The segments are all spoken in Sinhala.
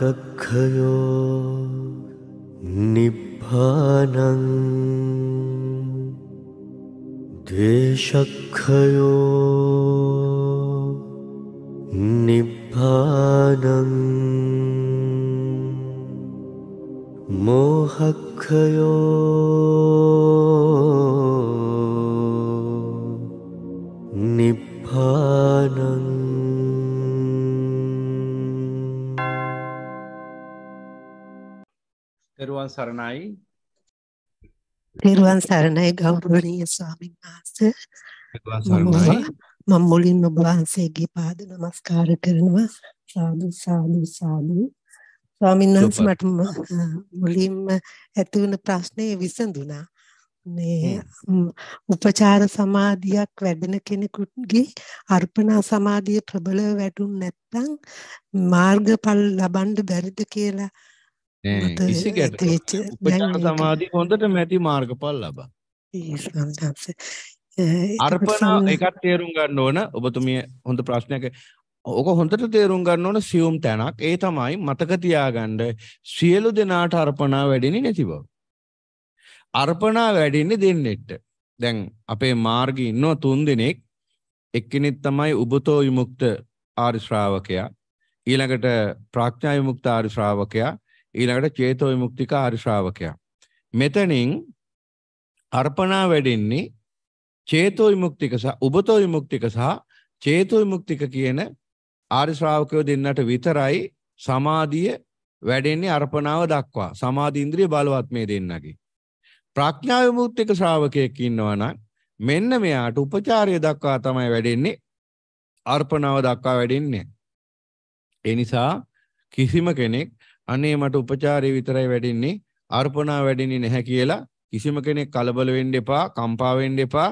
कक्षयो निभानं द्वेषक्षयो निभानं मोहक्षयो සරණයි. තෙරුවන් සරණයි ගෞරවනීය ස්වාමීන් වහන්සේ. තෙරුවන් සරණයි. මම මුලින්ම ඔබ වහන්සේගේ පාද නමස්කාර කරනවා. සාදු සාදු සාදු. ස්වාමීන් වහන්සේ මට මුලින්ම ඇති වුණ ප්‍රශ්නේ විසඳුණා. මේ උපචාර සමාධියක් වැඩෙන කෙනෙකුගේ අර්පණා සමාධිය ප්‍රබලව වැඩුන් නැත්නම් මාර්ගඵල ලබන්න බැරිද කියලා නෑ කිසි ගැටලුවක් උපචාර සමාධිය හොඳට මැටි මාර්ගඵල ලබා අර්පණ එකක් තේරුම් ගන්න ඕන ඔබතුමිය හොඳ ප්‍රශ්නයක් ඕක හොඳට තේරුම් ගන්න ඕන සියුම් තැනක් ඒ තමයි මතක තියාගන්න සියලු දෙනාට අර්පණා වැඩෙන්නේ නැති බව අර්පණා වැඩෙන්නේ දෙන්නෙට දැන් අපේ මාර්ගයේ ඉන්නව තුන් දෙනෙක් එක්කෙනෙක් තමයි උබතෝ විමුක්ත ආරි ශ්‍රාවකයා ඊළඟට ප්‍රඥා විමුක්ත ආරි ශ්‍රාවකයා ඊළඟට චේතෝ විමුක්තික ආරි ශ්‍රාවකයා. මෙතනින් අර්පණා වැඩෙන්නේ චේතෝ විමුක්තික සහ උබතෝ විමුක්තික සහ චේතෝ විමුක්තික කියන ආරි ශ්‍රාවකයෝ දෙන්නට විතරයි සමාධිය වැඩෙන්නේ අර්පණාව දක්වා. සමාධි ඉන්ද්‍රිය බලවත් මේ දෙන්නගේ. ප්‍රඥා විමුක්තික ශ්‍රාවකයෙක් ඉන්නවා නම් මෙන්න මෙයාට උපචාරය දක්වා තමයි වැඩෙන්නේ අර්පණාව දක්වා වැඩෙන්නේ. ඒ නිසා කිසිම කෙනෙක් අනේ මට උපචාරය විතරයි වැඩින්නේ අර්පණා වැඩින්නේ නැහැ කියලා කිසිම කෙනෙක් කලබල වෙන්න එපා කම්පා වෙන්න එපා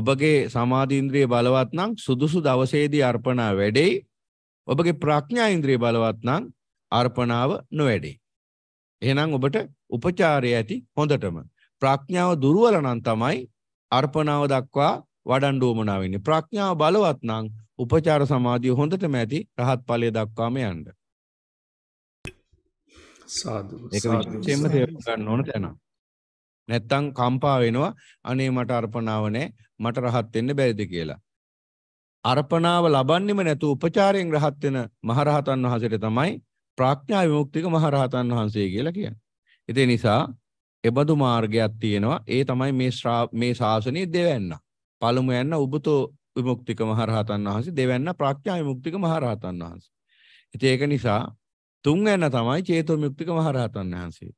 ඔබගේ සමාධි ඉන්ද්‍රිය බලවත් නම් සුදුසු දවසේදී අර්පණා වැඩෙයි ඔබගේ ප්‍රඥා ඉන්ද්‍රිය බලවත් නම් අර්පණාව නොවැඩෙයි එහෙනම් ඔබට උපචාරය ඇති හොඳටම ප්‍රඥාව දුර්වල නම් තමයි අර්පණාව දක්වා වඩන්න උවමනා වෙන්නේ ප්‍රඥාව බලවත් නම් උපචාර සමාධිය හොඳටම ඇති රහත් ඵලය දක්වාම යන්නේ සාදු ඒක විශේෂයෙන්ම තේරුම් ගන්න ඕන තැනක් නැත්තම් කම්පා වෙනවා අනේ මට අර්පණාව නැහැ මට රහත් වෙන්න බැරිද කියලා අර්පණාව ලබන්නෙම නැතු උපචාරයෙන් රහත් වෙන මහරහතන් වහන්සේට තමයි ප්‍රඥා විමුක්තික මහරහතන් වහන්සේ කියලා කියන්නේ ඒ නිසා එබඳු මාර්ගයක් තියෙනවා ඒ තමයි මේ මේ ශාසනයේ දෙවැන්න පළමු යන්න උබතෝ විමුක්තික මහරහතන් වහන්සේ දෙවැන්න ප්‍රඥා විමුක්තික මහරහතන් වහන්සේ ඉතින් ඒක නිසා තුන්වැන්න තමයි චේතෝ මුක්තික මහරහතන් වහන්සේ.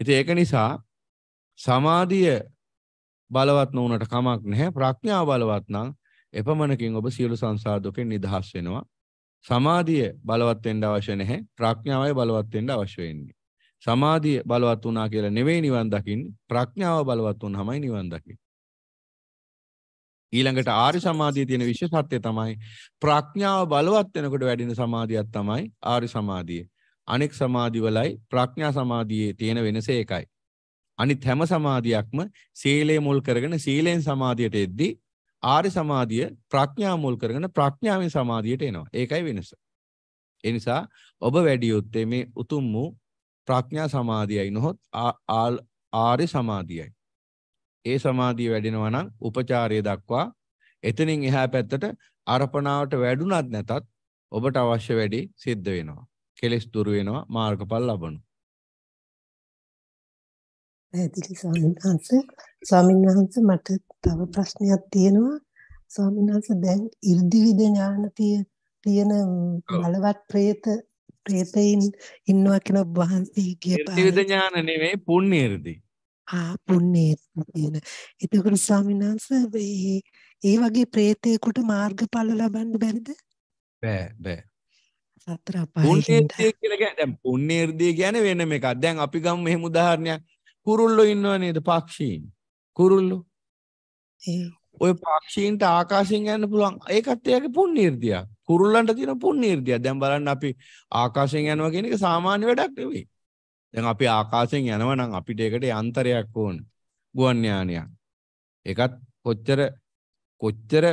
ඉතින් ඒක නිසා සමාධිය බලවත් නොවුනට කමක් නැහැ. ප්‍රඥාව බලවත් නම් එපමණකින් ඔබ සියලු සංසාර දුකෙන් නිදහස් වෙනවා. සමාධිය බලවත් වෙන්න අවශ්‍ය නැහැ. ප්‍රඥාවයි බලවත් වෙන්න අවශ්‍ය වෙන්නේ. සමාධිය බලවත් වුණා කියලා නෙවෙයි නිවන් දකින්නේ. ප්‍රඥාව බලවත් වුණාමයි නිවන් දකින්නේ. ඊළඟට ආර්ය සමාධියේ තියෙන විශේෂත්වය තමයි ප්‍රඥාව බලවත් වෙනකොට වැඩෙන සමාධියක් තමයි ආර්ය සමාධිය. අනෙක් සමාධිවලයි ප්‍රඥා සමාධියේ තියෙන වෙනස ඒකයි. අනිත් හැම සමාධියක්ම සීලය මුල් කරගෙන සීලෙන් සමාධියට එද්දී ආර්ය සමාධිය ප්‍රඥා මුල් කරගෙන ප්‍රඥාවෙන් සමාධියට එනවා. ඒකයි වෙනස. ඒ නිසා ඔබ වැඩි යුත්තේ මේ උතුම් වූ ප්‍රඥා සමාධියයි නොහොත් ආර්ය සමාධියයි. ඒ සමාධිය වැඩෙනවා නම් උපචාරය දක්වා එතනින් එහා පැත්තට අර්පණාවට වැඩුණත් නැතත් ඔබට අවශ්‍ය වැඩි සිද්ධ වෙනවා. කෙලෙස් දුරු වෙනවා මාර්ගඵල ලබනවා. පැහැදිලි ස්වාමීන් වහන්සේ ස්වාමීන් වහන්සේ මට තව ප්‍රශ්නයක් තියෙනවා ස්වාමීන් වහන්සේ දැන් 이르දිවිද ඥානතිය තියෙන බලවත් പ്രേත പ്രേතයින් ඉන්නවා කියන වහන්සේ කියපා 이르දිවිද ඥාන නෙමෙයි පුණ්‍ය 이르දි පුන්නේ තියෙන. එතකොට ස්වාමීන් වහන්සේ මේ ඒ වගේ ප්‍රේතයෙකුට මාර්ගඵල ලබන්න බැරිද? බෑ බෑ. සතර අපායේ කියලා දැන් පුන්නේර්දී කියන්නේ වෙනම එකක්. දැන් අපි ගමු මෙහෙම උදාහරණයක්. කුරුල්ලෝ ඉන්නව නේද පක්ෂීන්? කුරුල්ලෝ. ඔය පක්ෂීන්ට ආකාශයෙන් යන්න පුළුවන්. ඒකත් එයාගේ පුන්නේර්දියක්. කුරුල්ලන්ට තියෙන පුන්නේර්දියක්. දැන් බලන්න අපි ආකාශයෙන් යනවා කියන එක සාමාන්‍ය වැඩක් නෙවෙයි. දැන් අපි ආකාශයෙන් යනවා නම් අපිට ඒකට යන්ත්‍රයක් ඕන. ගුවන් යානයක්. ඒකත් කොච්චර කොච්චර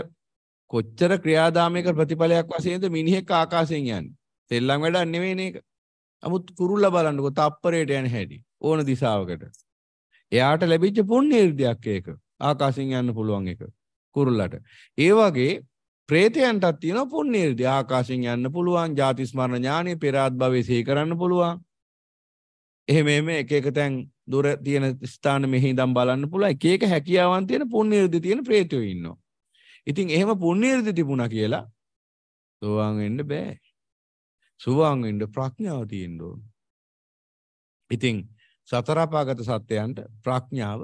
කොච්චර ක්‍රියාදාමයක ප්‍රතිඵලයක් වශයෙන්ද මිනිහෙක් ආකාශයෙන් යන්නේ. තෙල්ලම් වැඩක් නෙවෙයි මේක. නමුත් කුරුල්ලා බලන්නකො තප්පරයට යන හැටි ඕන දිශාවකට. එයාට ලැබිච්ච පුණ්‍යර්ධයක් ඒක. ආකාශයෙන් යන්න පුළුවන් එක. කුරුල්ලට. ඒ වගේ പ്രേතයන්ටත් තියෙන පුණ්‍යර්ධය ආකාශයෙන් යන්න පුළුවන්, ජාති ස්මරණ ඥානෙ පෙර ආත්භවයේ සිහි කරන්න පුළුවන්. එහෙම එම එකක තැන් දුර තියෙන ස්ථාන මෙහි දම් බලන්න පුළ එකක හැකියාවන් තියෙන පුුණනිර්දි තියෙන ප්‍රේතියෝ ඉන්න. ඉතින් එහෙම පුුණනිර්දි තිබුණ කියලා දවාන්වෙන්න බෑ. සුවාන්ෙන්ට ප්‍රඥාව තියෙන්ඩෝන්. ඉතිං සතරාපාගත සත්‍යයන්ට ප්‍රඥාව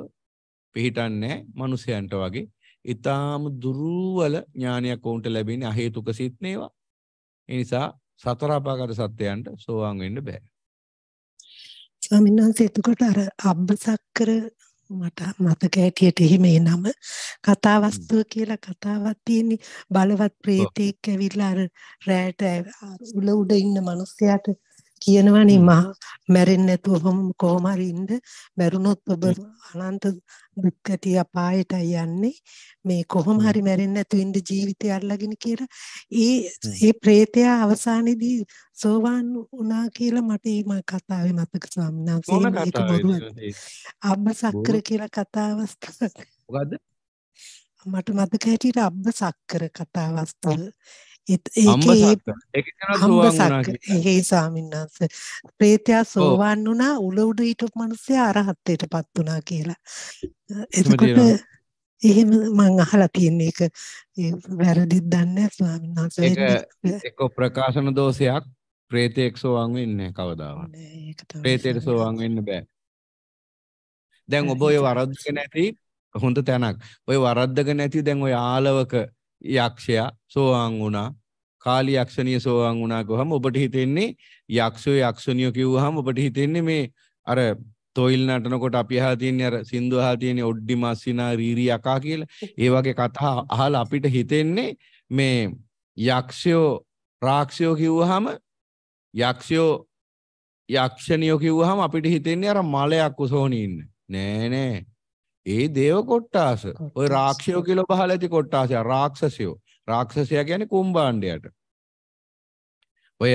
පිහිටන්නේ මනුසයන්ට වගේ ඉතාම දුරූවල ඥානයක් ඔවුන්ට ලැබෙන අහේතුක සිත්නේවා. එනිසා සතරාපාගත සත්‍යයන්ට සෝවාන් වෙන්න බෑ. ස්වාමීන් වහන්සේ එතකොට අර අබ්බසක්කර මට මතක හැටියට එහෙම ඒ නම කතා වස්තුව කියලා කතාවක් තියෙන බලවත් ප්‍රේතෙක් ඇවිල්ලා අර රැට උල උඩ ඉන්න මිනිස්සයාට කියනවනේ මා මැරෙන්නේ නැතුව කොහොම හරි ඉන්න මැරුණොත් ඔබ අනන්ත දුක් ඇති අපායට යන්නේ මේ කොහොම හරි මැරෙන්නේ නැතුව ඉන්න ජීවිතය අල්ලගෙන කියලා ඒ ඒ ප්‍රේතයා අවසානයේදී සෝවාන් වුණා කියලා මට මේ කතාවේ මතක ස්වාමීන් වහන්සේ මේක බොරුවක් අබ්බ සක්කර කියලා කතාවස්ථාවක් මොකද්ද මට මතක හැටියට අබ්බ සක්කර කතාවස්ථාව ඒකේ සාමින්නාස ප්‍රේතයා සෝවන් වුණා උල උඩ හිටපු මිනිස්සයා අරහත්ත්වයට පත් වුණා කියලා. එතකොට එහෙම මම අහලා තියෙන එක වැරදිද දන්නේ ස්වාමීන් වහන්සේ. ඒක ප්‍රකාශන දෝෂයක් ප්‍රේතෙක් සෝවන් වෙන්නේ කවදාවත්. ප්‍රේතෙට සෝවන් වෙන්න බෑ. දැන් ඔබ ඔය වරද්දගෙන නැති හොඳ තැනක්. ඔය වරද්දගෙන නැති දැන් ඔය ආලවක යක්ෂයා සෝවාන් වුණා කාලි යක්ෂණිය සෝවාන් වුණා ගොහම ඔබට හිතෙන්නේ යක්ෂෝ යක්ෂණියෝ කිව්වහම ඔබට හිතෙන්නේ මේ අර තොයිල් නටනකොට අපි අහලා තියෙන්නේ අර සින්දු අහලා තියෙන්නේ ඔඩ්ඩි මස්සිනා රීරි යකා කියලා ඒ වගේ කතා අහලා අපිට හිතෙන්නේ මේ යක්ෂයෝ රාක්ෂයෝ කිව්වහම යක්ෂයෝ යක්ෂණියෝ කිව්වහම අපිට හිතෙන්නේ අර මලයක් උසෝණී ඉන්න නෑ නෑ ඒ දේව කොට්ටාස ඔය රාක්ෂයෝ කියලා බහලා ඇති කොට්ටාසය රාක්ෂසයෝ රාක්ෂසයා කියන්නේ කුම්භාණ්ඩයට ඔය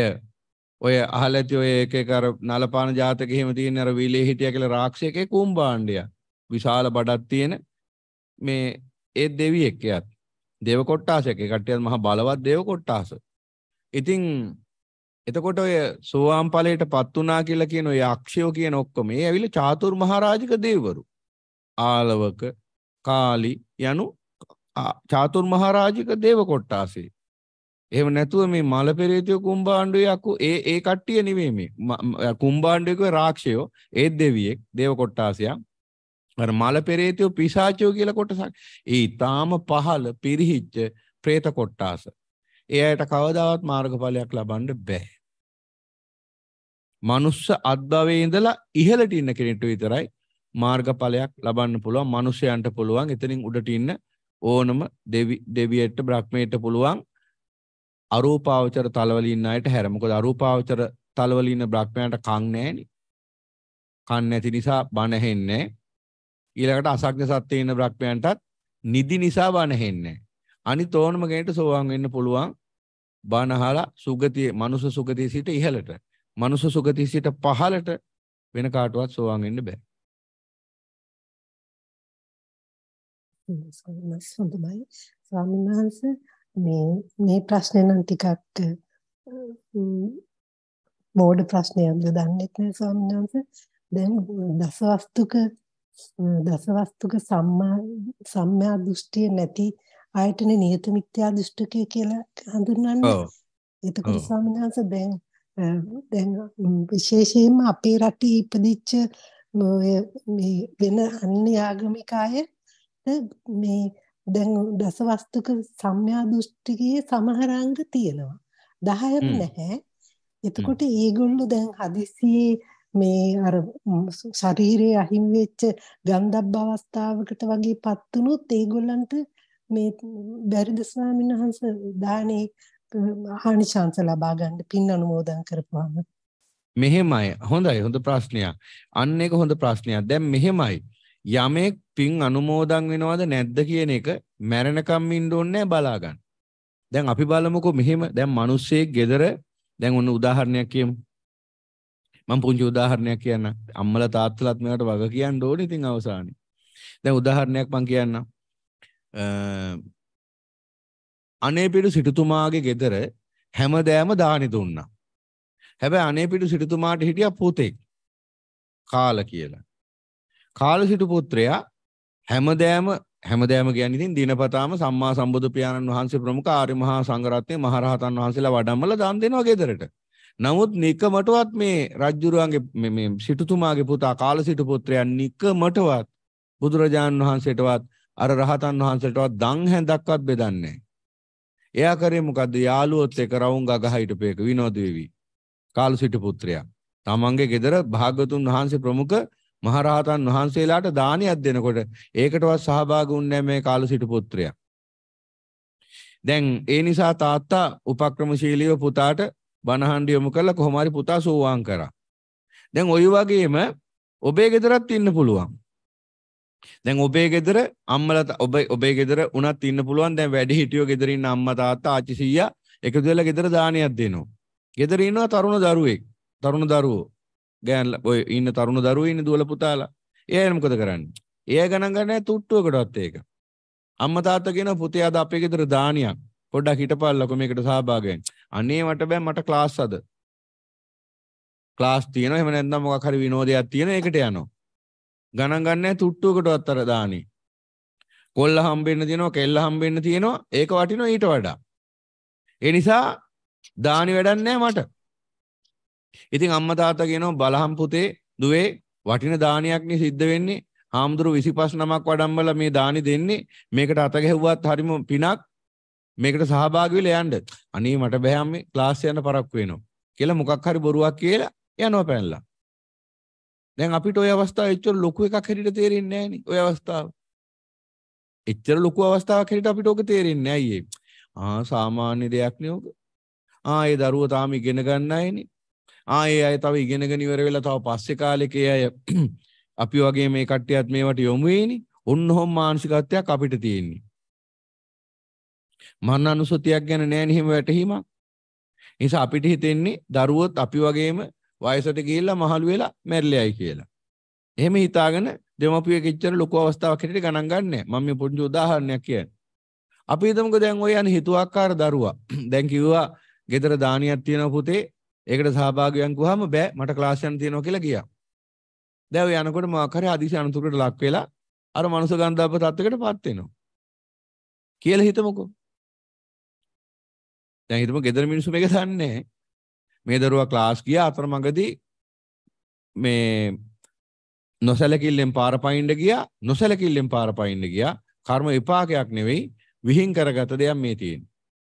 ඔය අහලා ඇති ඔය එක එක අර නලපාන ජාතක එහෙම තියෙන අර විලේ හිටියා කියලා රාක්ෂයකේ කුම්භාණ්ඩය විශාල බඩක් තියෙන මේ ඒ දෙවියෙක් එයත් දේව කොට්ටාසයක ඒ කට්ටියත් මහා බලවත් දේව කොට්ටාස ඉතින් එතකොට ඔය සෝවාන් ඵලයටපත් වුණා කියලා කියන ඔය යක්ෂයෝ කියන ඔක්කොම ඒ ඇවිල්ලා චාතුරු මහරජික දෙවිවරු ආලවක කාලි යනු චාතුර්මහරාජික දේව කොට්ටාසේ. එහෙම නැතුව මේ මල පෙරේතයෝ කුම්භාණ්ඩුවේ අකු ඒ ඒ කට්ටිය නෙමෙයි මේ කුම්භාණ්ඩුවේ රාක්ෂයෝ ඒ දෙවියෙක් දේව කොට්ටාසයක් අර මල පෙරේතයෝ පිසාචයෝ කියලා කොටසක්. ඒ ඊටාම පහළ පිරිහිච්ච പ്രേත කොට්ටාස. ඒ අයට කවදාවත් මාර්ගඵලයක් ලබන්න බෑ. මනුස්ස අත්භවයේ ඉඳලා ඉහළට ඉන්න කෙනෙක්ට විතරයි මාර්ගඵලයක් ලබන්න පුළුවන් මිනිසයන්ට පුළුවන් එතනින් උඩට ඉන්න ඕනම දෙවි දෙවියෙක්ට බ්‍රහ්මයට පුළුවන් අරූපාවචර තලවල ඉන්න අයට හැර මොකද අරූපාවචර තලවල ඉන්න බ්‍රහ්මයන්ට කන් නැහෙනි කන් නැති නිසා බණ ඇහෙන්නේ ඊළඟට අසග්න සත්ත්වයේ ඉන්න බ්‍රහ්මයන්ටත් නිදි නිසා බණ ඇහෙන්නේ අනිත් ඕනම කෙනෙක්ට සෝවාන් වෙන්න පුළුවන් බණ අහලා සුගතියේ මනුෂ්‍ය සුගතියේ සිට ඉහළට මනුෂ්‍ය සුගතියේ සිට පහළට වෙන කාටවත් සෝවාන් වෙන්න බෑ හොඳයි ස්වාමීන් වහන්සේ මේ මේ ප්‍රශ්නේ නම් ටිකක් මෝඩ ප්‍රශ්නයක්ද දන්නේ නැහැ ස්වාමීන් වහන්සේ. දැන් දසවස්තුක දසවස්තුක සම්මා සම්මා දෘෂ්ටිය නැති ආයතනේ නියත මිත්‍යා දෘෂ්ටිකය කියලා හඳුන්වන්නේ. එතකොට ස්වාමීන් වහන්සේ දැන් දැන් විශේෂයෙන්ම අපේ රටේ ඉපදිච්ච මේ වෙන අන්‍ය ආගමික අය මේ දැන් දසවස්තුක සම්‍යා දෘෂ්ටිකයේ සමහර අංග තියෙනවා. 10ක් නැහැ. එතකොට ඒගොල්ලෝ දැන් හදිස්සියේ මේ අර ශරීරයේ අහිමි වෙච්ච ගන්ධබ්බ අවස්ථාවකට වගේපත් වුණොත් ඒගොල්ලන්ට මේ බැරිද ස්වාමීන් වහන්සේ දානේ ආනිශාංශ ලබා ගන්න පින් අනුමෝදන් කරපුවාම මෙහෙමයි හොඳයි හොඳ ප්‍රශ්නයක් අන්න එක හොඳ ප්‍රශ්නයක් දැන් මෙහෙමයි යමෙක් පින් අනුමෝදන් වෙනවද නැද්ද කියන එක මැරෙනකම් ඉන්න ඕනේ බලා ගන්න. දැන් අපි බලමුකෝ මෙහෙම දැන් මිනිස්සෙක් gedara දැන් ඔන්න උදාහරණයක් කියමු. මම පුංචි උදාහරණයක් කියන්නම්. අම්මලා තාත්තලාත් මේකට වග කියන්න ඕනේ ඉතින් අවසානයේ. දැන් උදාහරණයක් මම කියන්නම්. අනේපිඩු සිටුතුමාගේ gedara හැමදෑම දානි දුන්නා. හැබැයි අනේපිඩු සිටුතුමාට හිටියා පුතෙක්. කාලා කියලා. කාලසිටු පුත්‍රයා හැමදෑම හැමදෑම කියන්නේ ඉතින් දිනපතාම සම්මා සම්බුදු පියාණන් වහන්සේ ප්‍රමුඛ ආර්ය මහා සංඝරත්නයේ මහරහතන් වහන්සේලා වඩම්මලා දන් දෙනවා ගෙදරට. නමුත් නිකමටවත් මේ රජ්ජුරුවන්ගේ මේ සිටුතුමාගේ පුතා කාලසිටු පුත්‍රයා නිකමටවත් බුදුරජාණන් වහන්සේටවත් අර රහතන් වහන්සේටවත් දන් හැඳක්වත් බෙදන්නේ එයා කරේ මොකද්ද? යාළුවොත් එක්ක රවුම් ගගහ හිටපේක විනෝද වෙවි. කාලසිටු පුත්‍රයා. තමන්ගේ ගෙදර භාගතුන් වහන්සේ ප්‍රමුඛ මහරහතන් වහන්සේලාට දානයක් දෙනකොට ඒකටවත් සහභාගී වුන්නේ මේ කාලසිට පුත්‍රයා. දැන් ඒ නිසා තාත්තා උපක්‍රමශීලීව පුතාට බණහන් යොමු කරලා කොහොම හරි පුතා සෝවාන් කරා. දැන් ওই වගේම ඔබේ ගෙදරත් ඉන්න පුළුවන්. දැන් ඔබේ ගෙදර අම්මලා ඔබ ඔබේ ගෙදර උනත් ඉන්න පුළුවන්. දැන් වැඩිහිටියෝ ගෙදර ඉන්න අම්මා තාත්තා ආච්චි සීයා එකතු වෙලා ගෙදර දානයක් දෙනවා. ගෙදර ඉන්නවා තරුණ දරුවෙක්. තරුණ දරුවෝ ගෑන් ඔය ඉන්න තරුණ දරුවෝ ඉන්නේ දුවල පුතාලා. එයා මොකද කරන්නේ? එයා ගණන් ගන්නෑ තුට්ටුවකටවත් ඒක. අම්මා තාත්තා කියන පුතේ අද අපේ ගෙදර දානියක්. පොඩ්ඩක් හිටපල්ලකෝ මේකට සහභාගී වෙන්න. අනේ මට බෑ මට ක්ලාස් අද. ක්ලාස් තියෙනවා එහෙම නැත්නම් මොකක් හරි විනෝදයක් තියෙන ඒකට යනවා. ගණන් ගන්නෑ තුට්ටුවකටවත් අර දානේ. කොල්ල හම්බෙන්න තියෙනවා කෙල්ල හම්බෙන්න තියෙනවා ඒක වටිනවා ඊට වඩා. ඒ නිසා දානි වැඩක් නැහැ මට. ඉතින් අම්මා තාත්තා කියනවා බලහම් පුතේ දුවේ වටින දානයක් නේ සිද්ධ වෙන්නේ. හාමුදුරු 25 නමක් වඩම්බලා මේ දානි දෙන්නේ. මේකට අත ගැහුවත් හරිම පිනක්. මේකට සහභාගී වෙලා යන්න. අනේ මට බෑ අම්මේ ක්ලාස් යන පරක්කු වෙනවා. කියලා මොකක් හරි බොරුවක් කියලා යනවා පැනලා. දැන් අපිට ওই අවස්ථාව එච්චර ලොකු එකක් හැටියට තේරෙන්නේ නැහනේ ওই අවස්ථාව. එච්චර ලොකු අවස්ථාවක් හැටියට අපිට ඕක තේරෙන්නේ නැහැ අයියේ. ආ සාමාන්‍ය දෙයක් නේ ඕක. ආ ඒ දරුවා තාම ඉගෙන ගන්න නැහැනේ. ආයේ අය තව ඉගෙනගෙන ඉවර වෙලා තව පස්සේ කාලෙක අය අපි වගේ මේ කට්ටියත් මේවට යොමු වෙන්නේ ඔන්නෝම් මානසිකත්වයක් අපිට තියෙන්නේ මන අනුසතියක් ගැන නැහැ නෙහිම වැටහීමක් නිසා අපිට හිතෙන්නේ දරුවොත් අපි වගේම වයසට ගිහිල්ලා මහලු වෙලා මැරිලයි කියලා එහෙම හිතාගෙන දෙමපියෙක් එච්චර ලොකු අවස්ථාවක් හිටිට ගණන් ගන්නෑ මම මේ පොඩි උදාහරණයක් කියන්නේ අපි හිතමුකෝ දැන් ඔය යන හිතුවක්කාර දරුවා දැන් කිව්වා ගෙදර දානියක් තියෙන පුතේ ඒකට සහභාගියන් ගුවාම බෑ මට ක්ලාස් යන්න තියෙනවා කියලා ගියා. දැන් ඔය යනකොට මොකක් හරි අදිශ අනතුරකට ලක් වෙලා අර මනුෂ්‍ය ගන්ධබ්බ තත්වයකටපත් වෙනවා. කියලා හිතමුකෝ. දැන් හිතමු ගෙදර මිනිස්සු මේක දන්නේ මේ දරුවා ක්ලාස් ගියා අතරමඟදී මේ නොසැලකිල්ලෙන් පාර පයින්න ගියා නොසැලකිල්ලෙන් පාර පයින්න ගියා කර්ම විපාකයක් නෙවෙයි විහිං කරගත දෙයක් මේ තියෙන්නේ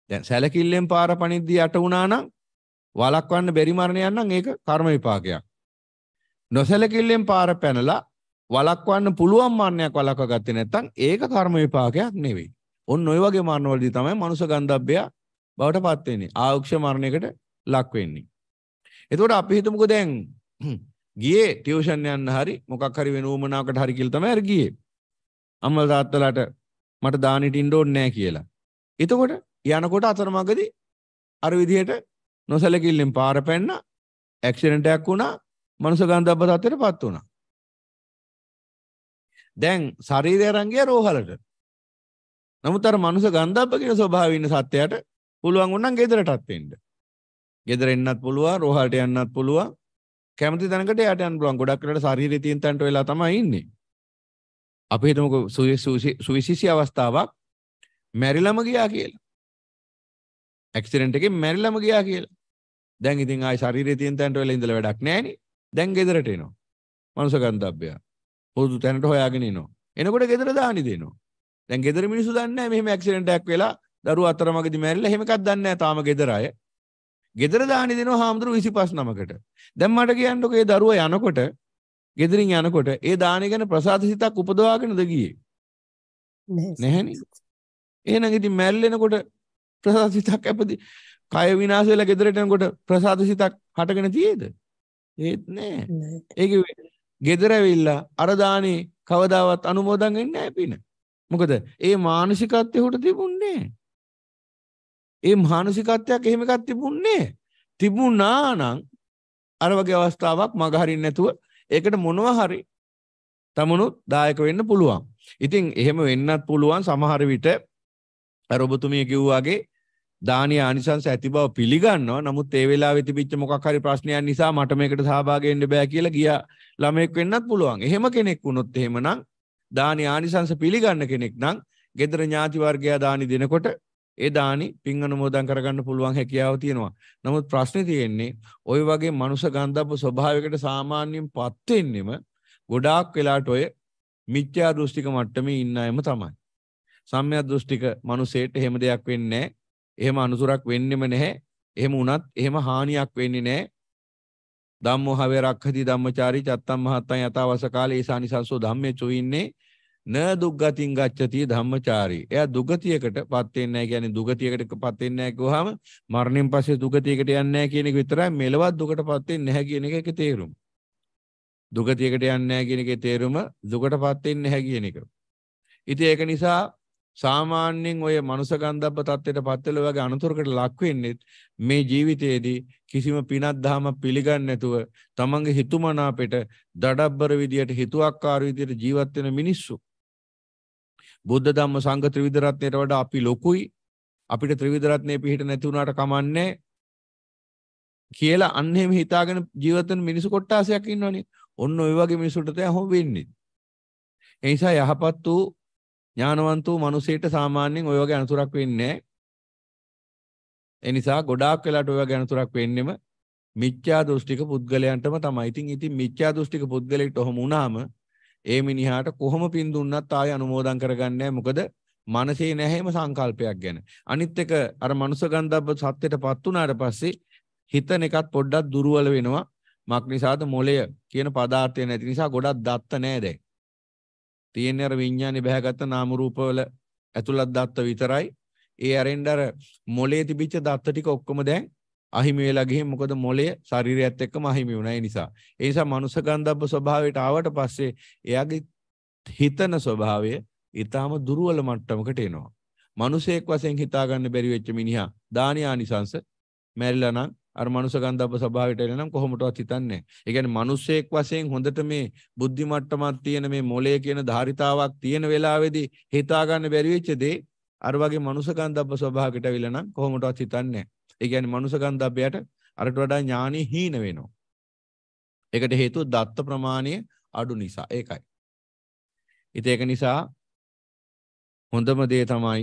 දැන් සැලකිල්ලෙන් පාර පණිද්දී යට වුණා නම් වළක්වන්න බැරි මරණයක් නම් ඒක කර්ම විපාකයක්. නොසැලකිල්ලෙන් පාර පැනලා වළක්වන්න පුළුවන් මරණයක් වළක්වා ගත්තේ නැත්නම් ඒක කර්ම විපාකයක් නෙවෙයි. ඔන්න ඔය වගේ මරණවලදී තමයි මනුෂ ගන්ධබ්බය බවට පත් වෙන්නේ. ආයුක්ෂ මරණයකට ලක් වෙන්නේ. එතකොට අපි හිතමුකෝ දැන් ගියේ ටියුෂන් යන්න හරි මොකක් හරි වෙන උමනාවකට හරි කියලා තමයි හරි ගියේ. අම්මලා තාත්තලාට මට දානෙට ඉන්න ඕනේ නැහැ කියලා. එතකොට යනකොට අතරමඟදී අර විදිහට නොසැලකිල්ලෙන් පාර පැන්න ඇක්සිඩන්ට් එකක් වුණා මනුෂ්‍ය ගන්ධබ්බ තත්ත්වයටපත් වුණා. දැන් ශරීරය රංගිය රෝහලට. නමුත් අර මනුෂ්‍ය ගන්ධබ්බ කියන ස්වභාවය ඉන්න සත්‍යයට පුළුවන් වුණනම් ගෙදරටත් එන්න. ගෙදර එන්නත් පුළුවන්, රෝහලට යන්නත් පුළුවන්. කැමති තැනකට යට යන්න පුළුවන්. ගොඩක් වෙලාට ශරීරය තියෙන තැනට වෙලා තමයි ඉන්නේ. අපි හිතමුකෝ සුවිශේෂී අවස්ථාවක් මැරිලම ගියා කියලා. ඇක්සිඩන්ට් එකෙන් මැරිලම ගියා කියලා. දැන් ඉතින් ආයි ශරීරයේ තියෙන තැනට වෙලා ඉඳලා වැඩක් නැහෙනේ. දැන් ගෙදරට එනවා. මනුෂ ගන්ධබ්බය. පොදු තැනට හොයාගෙන එනවා. එනකොට ගෙදර දානි දෙනවා. දැන් ගෙදර මිනිස්සු දන්නේ නැහැ මෙහෙම ඇක්සිඩන්ට් එකක් වෙලා දරුවා අතරමඟදී මැරිලා එහෙම එකක් දන්නේ නැහැ තාම ගෙදර අය. ගෙදර දානි දෙනවා හාමුදුරු 25 නමකට. දැන් මට කියන්නකෝ ඒ දරුවා යනකොට ගෙදරින් යනකොට ඒ දානි ගැන ප්‍රසාද සිතක් උපදවාගෙනද ගියේ? නැහැ. එහෙනම් ඉතින් මැරිලෙනකොට ප්‍රසාද සිතක් ඇපදි කය විනාශ වෙලා ගෙදරට එනකොට ප්‍රසාද සිතක් හටගෙන තියේද ඒත් නෑ ඒක ගෙදර ඇවිල්ලා අර දානේ කවදාවත් අනුමෝදන් වෙන්නේ නෑ පින මොකද ඒ මානසිකත්වය උට තිබුණේ ඒ මානසිකත්වයක් එහෙම එකක් තිබුණේ තිබුණා නම් අර වගේ අවස්ථාවක් මග හරින්න නැතුව ඒකට මොනවා හරි තමනුත් දායක වෙන්න පුළුවන්. ඉතින් එහෙම වෙන්නත් පුළුවන් සමහර විට අර ඔබතුමිය කිව්වාගේ දානීය ආනිසංස ඇති බව පිළිගන්නවා. නමුත් ඒ වෙලාවේ තිබිච්ච මොකක් හරි ප්‍රශ්නයක් නිසා මට මේකට සහභාගී වෙන්න බෑ කියලා ගියා ළමයෙක් වෙන්නත් පුළුවන්. එහෙම කෙනෙක් වුණොත් එහෙමනම් දානීය ආනිසංස පිළිගන්න කෙනෙක් නම් gedara ඥාති වර්ගයා දානි දෙනකොට ඒ දානි පින් අනුමෝදන් කරගන්න පුළුවන් හැකියාව තියෙනවා. නමුත් ප්‍රශ්නේ තියෙන්නේ ওই වගේ මනුෂ ගන්ධබ්බ ස්වභාවයකට සාමාන්‍යයෙන් පත් වෙන්නෙම ගොඩාක් වෙලාට ඔය මිත්‍යා දෘෂ්ටික මට්ටමේ ඉන්න අයම තමයි. සම්මිය දෘෂ්ටික මිනිසෙට එහෙම දෙයක් වෙන්නේ නැහැ. එහෙම අනුසරක් වෙන්නෙම නැහැ. එහෙම වුණත් එහෙම හානියක් වෙන්නේ නැහැ. ධම්මෝහවේ රක්ඛති ධම්මචාරී චත්තම් මහත්තන් යතවස කාලේ ඊසානිසංසෝ ධම්මේ චොයින්නේ න දුග්ගතින් ගච්ඡති ධම්මචාරී. එයා දුගතියකටපත් වෙන්නේ නැහැ කියන්නේ දුගතියකටපත් වෙන්නේ නැහැ කිව්වහම මරණයෙන් පස්සේ දුගතියකට යන්නේ නැහැ කියන එක විතරයි මෙලවත් දුකටපත් වෙන්නේ නැහැ කියන එකේ තේරුම. දුගතියකට යන්නේ නැහැ කියන එකේ තේරුම දුකටපත් වෙන්නේ නැහැ කියන එක. ඉතින් ඒක නිසා සාමාන්‍යයෙන් ඔය මනුසකන්දබ්බ තත්ත්වයට පත් වෙලා වගේ අනුතරකට ලක් වෙන්නේ මේ ජීවිතයේදී කිසිම පිනක් දහම පිළිගන්නේ නැතුව තමන්ගේ හිතුමනාපෙට දඩබ්බර විදියට හිතුවක්කාර විදියට ජීවත් වෙන මිනිස්සු බුද්ධ ධම්ම සංඝ ත්‍රිවිධ රත්නයට වඩා අපි ලොකුයි අපිට ත්‍රිවිධ රත්නේ පිහිට නැති වුණාට කමන්නේ කියලා අන්න එහෙම හිතාගෙන ජීවත් වෙන මිනිසු කොට්ටාසයක් ඉන්නවනේ ඔන්න ඔය වගේ මිනිසුන්ට තමයි හොම් වෙන්නේ ඒ නිසා යහපත් වූ ඥානවන්තෝ මිනිසෙට සාමාන්‍යයෙන් ඔය වගේ අනතුරක් වෙන්නේ ඒ නිසා ගොඩාක් වෙලාට ඔය වගේ අනතුරක් වෙන්නෙම මිත්‍යා දෘෂ්ටික පුද්ගලයන්ටම තමයි. ඉතින් ඉතින් මිත්‍යා දෘෂ්ටික පුද්ගලෙක්ට ඔහම වුණාම ඒ මිනිහාට කොහොම පින් දුන්නත් ආයෙ අනුමෝදන් කරගන්නේ මොකද මනසේ නැහැම සංකල්පයක් ගැන. අනිත් එක අර මනුෂ්‍ය ගන්ධබ්බ සත්‍යයටපත් උනාට පස්සේ හිතන එකත් පොඩ්ඩක් දුර්වල වෙනවා. මක් නිසාද මොලය කියන පදාර්ථය නැති නිසා ගොඩක් දත්ත නෑ දැන්. තියෙන්නේ අර විඥානේ බහැගත්ත නාම රූපවල ඇතුළත් දත්ත විතරයි. ඒ ඇරෙන්න අර මොලේ තිබිච්ච දත්ත ටික ඔක්කොම දැන් අහිමි වෙලා ගිහින් මොකද මොලේ ශරීරයත් එක්කම අහිමි වුණා. ඒ නිසා ඒ නිසා මනුෂ්‍ය ගන්ධබ්බ ස්වභාවයට ආවට පස්සේ එයාගේ හිතන ස්වභාවය ඊටාම දුර්වල මට්ටමකට එනවා. මිනිසෙක් වශයෙන් හිතාගන්න බැරි වෙච්ච මිනිහා දානි ආනිසංශ මැරිලා නම් අර මනුෂ ගන්ධබ්බ ස්වභාවයට එනනම් කොහොමටවත් හිතන්නේ නැහැ. ඒ කියන්නේ මිනිස්සෙක් වශයෙන් හොඳට මේ බුද්ධි මට්ටමක් තියෙන මේ මොලේ කියන ධාරිතාවක් තියෙන වෙලාවේදී හිතා ගන්න බැරි වෙච්ච දේ අර වගේ මනුෂ ගන්ධබ්බ ස්වභාවයකට ඇවිල්ලා නම් කොහොමටවත් හිතන්නේ නැහැ. ඒ කියන්නේ මනුෂ ගන්ධබ්බයට අරට වඩා ඥානෙ හීන වෙනවා. ඒකට හේතුව දත්ත ප්‍රමාණය අඩු නිසා. ඒකයි. ඉතින් ඒක නිසා හොඳම දේ තමයි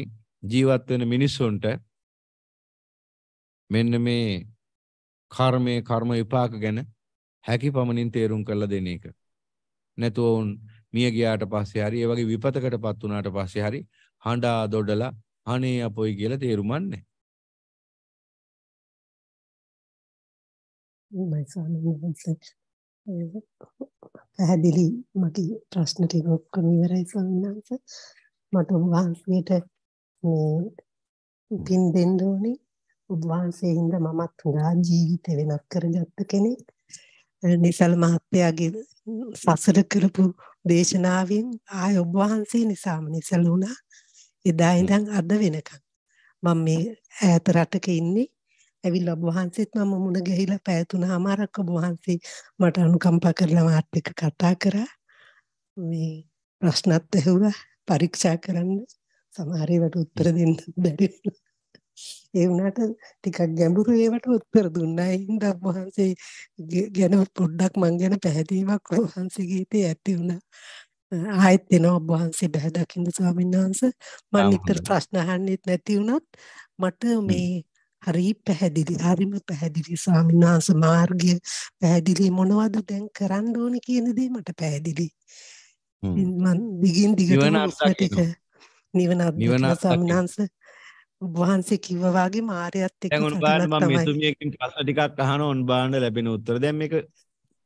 ජීවත් වෙන මිනිස්සුන්ට මෙන්න මේ කර්මයේ කර්ම විපාක ගැන හැකි පමණින් තේරුම් කරලා දෙන එක. නැතුව උන් මිය ගියාට පස්සේ හරි ඒ වගේ විපතකටපත් වුණාට පස්සේ හරි හඬා දොඩලා අනේ අපොයි කියලා තේරුමක් නැහැ. මයි ස්වාමීන් වහන්සේ පැහැදිලි මගේ ප්‍රශ්න ටික ඔක්කොම ඉවරයි ස්වාමීන් වහන්සේ මට ඔබ වහන්සේට මේ පින් දෙන්න ඕනේ උන්වහන්සේ හිඳ මමත් හුඟා ජීවිත වෙනස් කරගත්ත කෙනෙක්. නිසල් මහත්තයාගේ සසර කරපු දේශනාවෙන් ආය ඔබ වහන්සේ නිසාම නිසල් වුණා. එදා ඉඳන් අද වෙනකන් මම මේ ඈත රටක ඉන්නේ. ඇවිල්ලා ඔබ වහන්සේත් මම මුණ ගැහිලා පැය තුනමාරක් ඔබ වහන්සේ මට අනුකම්පා කරලා මාත් එක්ක කතා කරා. මේ ප්‍රශ්නත් ඇහුවා පරීක්ෂා කරන්න සමහර ඒවාට උත්තර දෙන්න බැරි වුණා. ඒ වුණාට ටිකක් ගැඹුරු ඒවට උත්තර දුන්නා. හින්ද වහන්සේ ගැන පොඩ්ඩක් මං ගැන පැහැදීමක් වහන්සේ ගීතේ ඇති වුණා. ආයෙත් එනවා වහන්සේ බහැ දකින්න ස්වාමීන් වහන්සේ. මම නිතර ප්‍රශ්න අහන්නෙත් නැති වුණත් මට මේ හරි පැහැදිලි හරිම පැහැදිලි ස්වාමීන් වහන්සේ මාර්ගය පැහැදිලි මොනවද දැන් කරන්න ඕනේ කියන දේ මට පැහැදිලි. මම දිගින් දිගටම නිවන අත්දකින්න ස්වාමීන් වහන්සේ වහන්සේ කිව්වා වගේ මායයත් එක්ක දැන් උන් බාන්න මම මෙතුමියකින් ප්‍රශ්න ටිකක් අහන උන් බාන්න ලැබෙන උත්තර දැන් මේක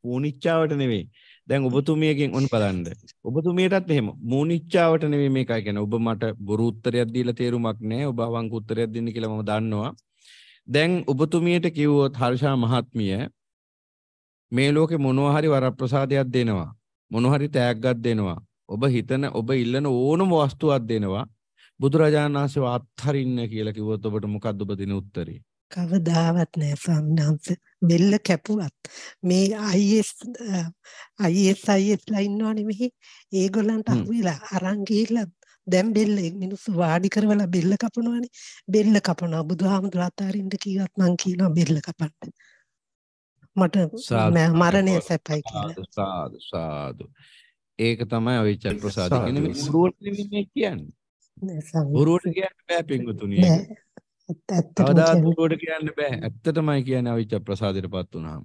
මූනිච්චාවට නෙවෙයි දැන් ඔබතුමියකින් උන් බලන්න ඔබතුමියටත් එහෙම මූනිච්චාවට නෙවෙයි මේකයි කියන්නේ ඔබ මට බොරු උත්තරයක් දීලා තේරුමක් නැහැ ඔබ අවංක උත්තරයක් දෙන්න කියලා මම දන්නවා දැන් ඔබතුමියට කිව්වොත් හර්ෂා මහත්මිය මේ ලෝකේ මොනවා හරි වරප්‍රසාදයක් දෙනවා මොනවා හරි තෑග්ගක් දෙනවා ඔබ හිතන ඔබ ඉල්ලන ඕනම වස්තුවක් දෙනවා බුදුරජාණන් වහන්සේව අත්හරින්න කියලා කිව්වොත් ඔබට මොකක්ද ඔබ දෙන උත්තරේ? කවදාවත් නෑ සම්නම්ස බෙල්ල කැපුවත් මේ IS IS IS ලා ඉන්නවනේ මෙහි ඒගොල්ලන්ට අහුවෙලා අරන් ගිහිල්ලා දැන් බෙල්ල මිනිස්සු වාඩි කරවලා බෙල්ල කපනවනේ බෙල්ල කපනවා බුදුහාමුදුර අතාරින්න කීවත් මං කියනවා බෙල්ල කපන්න මට මරණය සැපයි කියලා සාදු සාදු ඒක තමයි ඔය චත්‍රසාද කියන්නේ කියන්නේ බොරුවට කියන්න බෑ පින්වතුනි. කවදාත් බොරුවට කියන්න බෑ. ඇත්තටමයි කියන්නේ අවිච්ඡ ප්‍රසාදයටපත් වුනහම.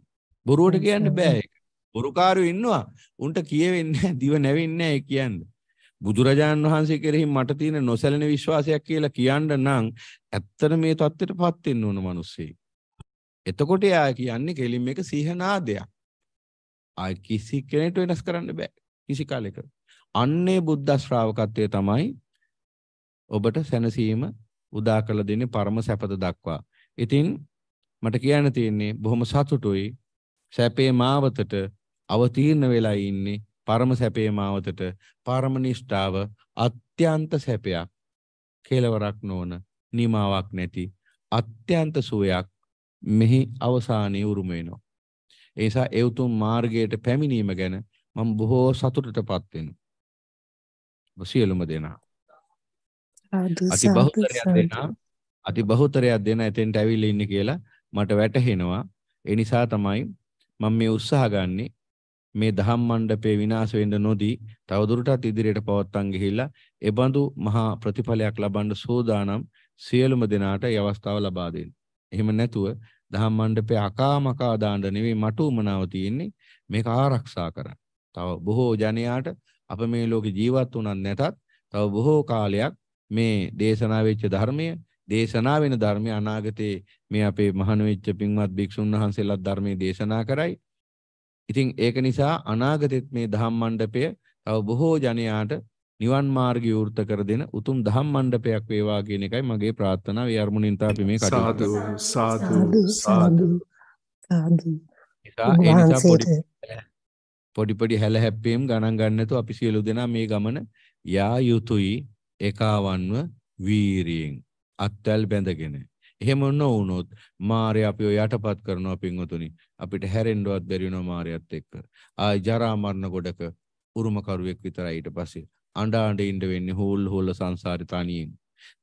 බොරුවට කියන්න බෑ ඒක. බොරුකාරයෝ ඉන්නවා. උන්ට කියවෙන්නේ දිව නැවෙන්නේ නැහැ කියන්නේ. බුදුරජාණන් වහන්සේ කෙරෙහි මට තියෙන නොසැලෙන විශ්වාසයක් කියලා කියන්න නම් ඇත්තට මේ தත්ත්වයටපත් වෙන්න ඕන මිනිස්සේ. එතකොට එයා කියන්නේ කෙලින්ම එක සිහනාදයක්. ආයි කිසි කෙනෙකුට වෙනස් කරන්න බෑ. කිසි කාලයක. අන්නේ බුද්ධ ශ්‍රාවකත්වයේ තමයි ඔබට සැනසීම උදා කරලා දෙන්නේ පරම සැපත දක්වා. ඉතින් මට කියන්න තියෙන්නේ බොහොම සතුටුයි සැපේ මාවතට අවතීර්ණ වෙලා ඉන්නේ පරම සැපේ මාවතට පරම නිෂ්ඨාව අත්‍යන්ත සැපයක් කෙලවරක් නොවන නිමාවක් නැති අත්‍යන්ත සුවයක් මෙහි අවසානයේ උරුම වෙනවා. ඒ නිසා ඒ උතුම් මාර්ගයට පැමිණීම ගැන මම බොහෝ සතුටටපත් වෙනවා. සියලුම දෙනා අති බහුතරයක් දෙනා අති බහුතරයක් දෙන එතෙන්ට ඇවිල්ලා ඉන්නේ කියලා මට වැටහෙනවා. ඒ නිසා තමයි මම මේ උත්සාහ ගන්නෙ මේ දහම් මණ්ඩපේ විනාශ වෙන්න නොදී තවදුරටත් ඉදිරියට පවත්වාන් ගිහිල්ලා එබඳු මහා ප්‍රතිඵලයක් ලබන්න සෝදානම් සියලුම දෙනාට ඒ අවස්ථාව ලබා දෙන්න. එහෙම නැතුව දහම් මණ්ඩපේ අකාමකා දාන්න නෙවෙයි මට උමනාව තියෙන්නේ මේක ආරක්ෂා කරන්න. තව බොහෝ ජනයාට අප මේ ලෝකේ ජීවත් වුණත් නැතත් තව බොහෝ කාලයක් මේ දේශනා වෙච්ච ධර්මය දේශනා වෙන ධර්මය අනාගතේ මේ අපේ මහාන වෙච්ච පින්වත් භික්ෂුන් වහන්සේලා ධර්මයේ දේශනා කරයි. ඉතින් ඒක නිසා අනාගතෙත් මේ ධම්ම මණ්ඩපය තව බොහෝ ජනයාට නිවන් මාර්ගය වෘත කර දෙන උතුම් ධම් මණ්ඩපයක් වේවා කියන එකයි මගේ ප්‍රාර්ථනාව. ඒ අරමුණින් තමයි අපි මේ කටයුතු කරන්නේ. සාදු සාදු සාදු සාදු. පොඩි පොඩි හැලහැප්පීම් ගණන් ගන්න නැතුව අපි සියලු දෙනා මේ ගමන යා යුතුයි. ඒකාවන්ව වීරියෙන් අත්වැල් බැඳගෙන එහෙම නොවුනොත් මාරය අපි ඔය යටපත් කරනවා පින්වතුනි අපිට හැරෙන්නවත් බැරි වෙනවා මාරයත් එක්ක ආය ජරා මරණ ගොඩක උරුමකරුවෙක් විතරයි ඊට පස්සේ අඬ අඬ ඉඳ වෙන්නේ හෝල් හෝල සංසාරේ තනියෙන්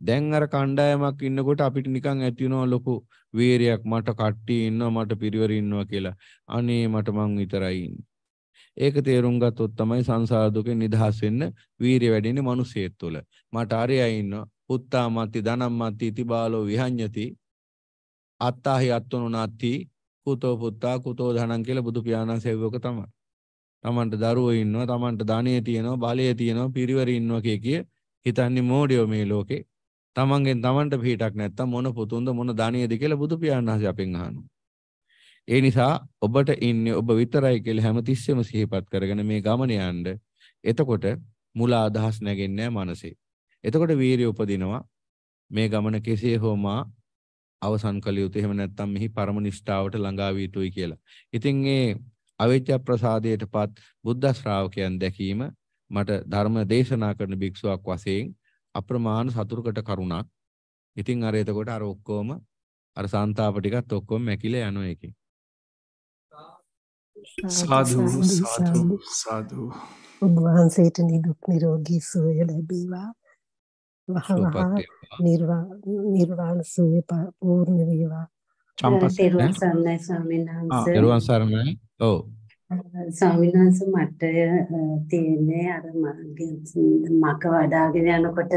දැන් අර කණ්ඩායමක් ඉන්නකොට අපිට නිකන් ඇති වෙනවා ලොකු වීරයක් මට කට්ටිය ඉන්නවා මට පිරිවර ඉන්නවා කියලා අනේ මට මං විතරයි ඉන්නේ ඒක තේරුම් ගත්තොත් තමයි සංසාර දුකෙන් නිදහස් වෙන්න වීරිය වැඩෙන්නේ මිනිසෙය තුළ. මට අරයා ඉන්නවා. උත්තාමත්ති ධනම්මත්ති තිබාලෝ විහඤ්ඤති. අත්තාහි අත්තුණුනාති කුතෝ පුත්තා කුතෝ ධනං කියලා බුදු පියාණන් සෙව්වක තමයි. තමන්ට දරුවෝ ඉන්නවා, තමන්ට ධානිය තියෙනවා, බලය තියෙනවා, පිරිවර ඉන්නවා කිය කිය හිතන්නේ මෝඩයෝ මේ ලෝකේ. තමන්ගෙන් තමන්ට පිටක් නැත්තම් මොන පුතුන්ද මොන ධානියද කියලා බුදු පියාණන් අපෙන් අහනවා. ඒ නිසා ඔබට ඉන්නේ ඔබ විතරයි කියලා හැමතිස්සෙම සිහිපත් කරගෙන මේ ගමන යන්න. එතකොට මුලා අදහස් නැගෙන්නේ මනසේ. එතකොට වීරිය උපදිනවා. මේ ගමන කෙසේ හෝ මා අවසන් කළ යුතු එහෙම නැත්නම් මෙහි පරම නිෂ්ඨාවට ළඟා විය යුතුයි කියලා. ඉතින් ඒ අවිජ්ජා ප්‍රසාදයටපත් බුද්ධ ශ්‍රාවකයන් දැකීම මට ධර්ම දේශනා කරන භික්ෂුවක් වශයෙන් අප්‍රමාණ සතුටකට කරුණක්. ඉතින් අර එතකොට අර ඔක්කොම අර සන්තාප ටිකත් ඔක්කොම මැකිලා යනවා එකේ. සාදු සාදු සාදු උන්වහන්සේට නිදුක් නිරෝගී සුවය ලැබේවා වහවහ නිර්වාණ සුවය පූර්ණ වේවා චම්පසෙරුවන් සරණයි ස්වාමීන් වහන්සේ ආ සරණයි ඔව් ස්වාමීන් වහන්සේ මට තියෙන්නේ අර මක වඩාගෙන යනකොට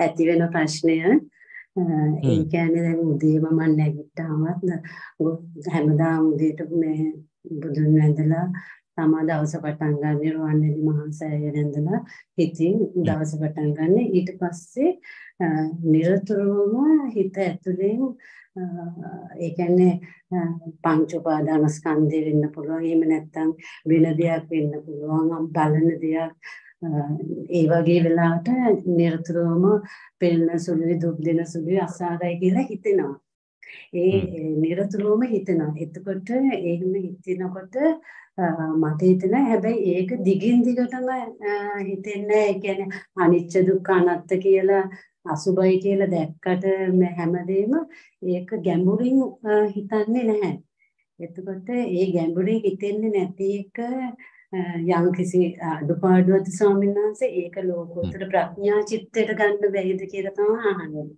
ඇති වෙන ප්‍රශ්නය ඒ කියන්නේ දැන් උදේම මම නැගිට්ටාමත් හැමදාම උදේට මේ බුදුන් වැඳලා තමා දවස පටන් ගන්න නිර්වාණයදි මහන්සය වෙනඳලා හිතින් දවස පටන් ගන්න ඊට පස්සේ নিরතුරුවම හිත ඇතුලෙන් ඒ කියන්නේ පංච උපාදානස්කන්ධය වෙන්න පුළුවන් එහෙම නැත්නම් වෙන දෙයක් වෙන්න පුළුවන් බලන දෙයක් ඒ වගේ වෙලාවට নিরතුරුවම පෙළෙන සුළුයි දුක් දෙන සුළුයි අසාරයි කියලා හිතෙනවා ඒ නිරතුරුවම හිතෙනවා. එතකොට එහෙම හිතෙනකොට මට හිතෙනවා හැබැයි ඒක දිගින් දිගටම හිතෙන්නේ ඒ කියන්නේ අනිච්ච දුක්ඛ අනාත්ත කියලා අසුබයි කියලා දැක්කට හැමදේම ඒක ගැඹුරින් හිතන්නේ නැහැ. එතකොට ඒ ගැඹුරින් හිතෙන්නේ නැති එක යම් කිසි අඩුපාඩුවක් ස්වාමීන් වහන්සේ ඒක ලෝකෝත්තර ප්‍රඥා චිත්තයට ගන්න බැරිද කියලා තමයි අහන්නේ.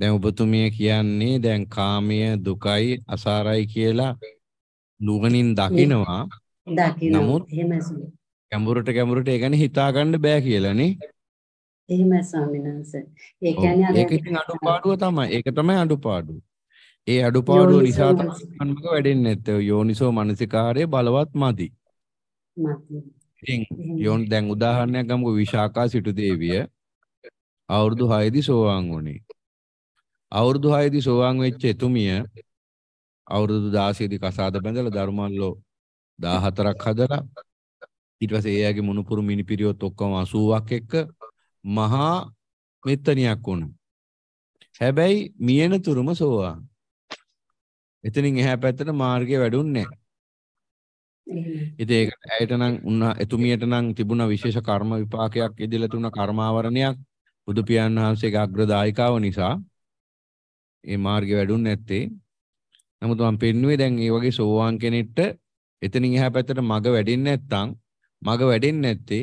දැන් ඔබතුමිය කියන්නේ දැන් කාමය දුකයි අසාරයි කියලා නුවණින් දකිනවා. දකිනවා. නමුත් ගැඹුරට ගැඹුරට ඒ ගැන හිතා ගන්න බෑ කියලානේ. එහෙමයි ස්වාමීන් වහන්සේ. ඒ කියන්නේ අර ඒක ඉතින් අඩුපාඩුව තමයි. ඒක තමයි අඩුපාඩුව. ඒ අඩුපාඩුව නිසා තමයි මනමක වැඩෙන්නේ නැත්තේ. යෝනිසෝ මනසිකාරයේ බලවත් මදි. මදි. ඉතින් යෝන් දැන් උදාහරණයක් ගමුකෝ විශාකා සිටු දේවිය අවුරුදු 6 දී සෝවාන් වුණේ. අවුරුදු 6දී සෝවාන් වෙච්ච එතුමිය අවුරුදු 16දී කසාද බැඳලා ධර්මල්ලෝ 14ක් හදලා ඊට පස්සේ ඒ ආගේ මොනුපුරු මිනිපිරියොත් ඔක්කොම 80ක් එක්ක මහා මෙත්තනියක් වුණා. හැබැයි මියෙන තුරුම සෝවාන්. එතනින් එහා පැත්තට මාර්ගය වැඩුන්නේ ඉතින් ඒකට ඇයට නම් උන්නා එතුමියට නම් තිබුණ විශේෂ කර්ම විපාකයක් ඉදිරියට තුන කර්මාවරණයක් බුදු පියාණන් වහන්සේගේ අග්‍රදායකාව නිසා ඒ මාර්ගේ වැඩුන් නැත්තේ. නමුත් මම පෙන්නුවේ දැන් මේ වගේ සෝවාන් කෙනෙක්ට එතනින් එහා පැත්තට මග වැඩෙන්නේ නැත්නම් මග වැඩෙන්නේ නැත්තේ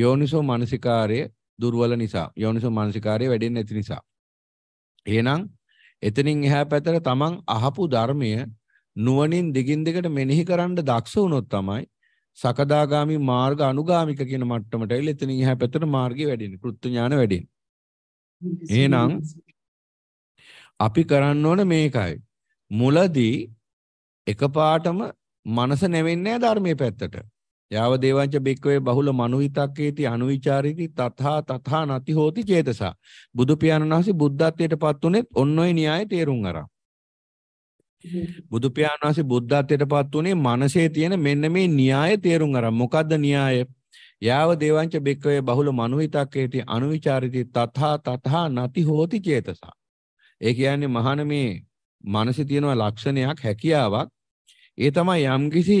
යෝනිසෝ මානසිකාර්ය දුර්වල නිසා. යෝනිසෝ මානසිකාර්ය වැඩෙන්නේ නැති නිසා. එහෙනම් එතනින් එහා පැත්තට තමන් අහපු ධර්මය නුවණින් දිගින් දිගට මෙනෙහි කරන්න දක්ෂ වුණොත් තමයි සකදාගාමි මාර්ග අනුගාමික කියන මට්ටමට ඇවිල්ලා එතනින් එහා පැත්තට මාර්ගය වැඩෙන්නේ. කෘත්‍ය ඥාන වැඩෙන්නේ. එහෙනම් අපි කරන්න ඕන මේකයි. මුලදී එකපාරටම මනස නැවෙන්නේ ධර්මයේ පැත්තට. යාව දේවංච බික්කවේ බහුල මනුහිතක්කේති අනුවිචාරිති තථා තථා නති හෝති චේතසා. බුදු පියාණන් වහන්සේ බුද්ධත්වයටපත් උනේත් ඔන්න ඔය න්‍යාය තේරුම් අරන්. බුදු පියාණන් වහන්සේ බුද්ධත්වයටපත් උනේ මනසේ තියෙන මෙන්න මේ න්‍යාය තේරුම් අරන්. මොකද්ද න්‍යාය? යාව දේවංච බික්කවේ බහුල මනුහිතක්කේති අනුවිචාරිති තථා තථා නති හෝති චේතසා. ඒ කියන්නේ මහාන මේ මනසේ තියෙන ලක්ෂණයක් හැකියාවක් ඒ තමයි යම්කිසි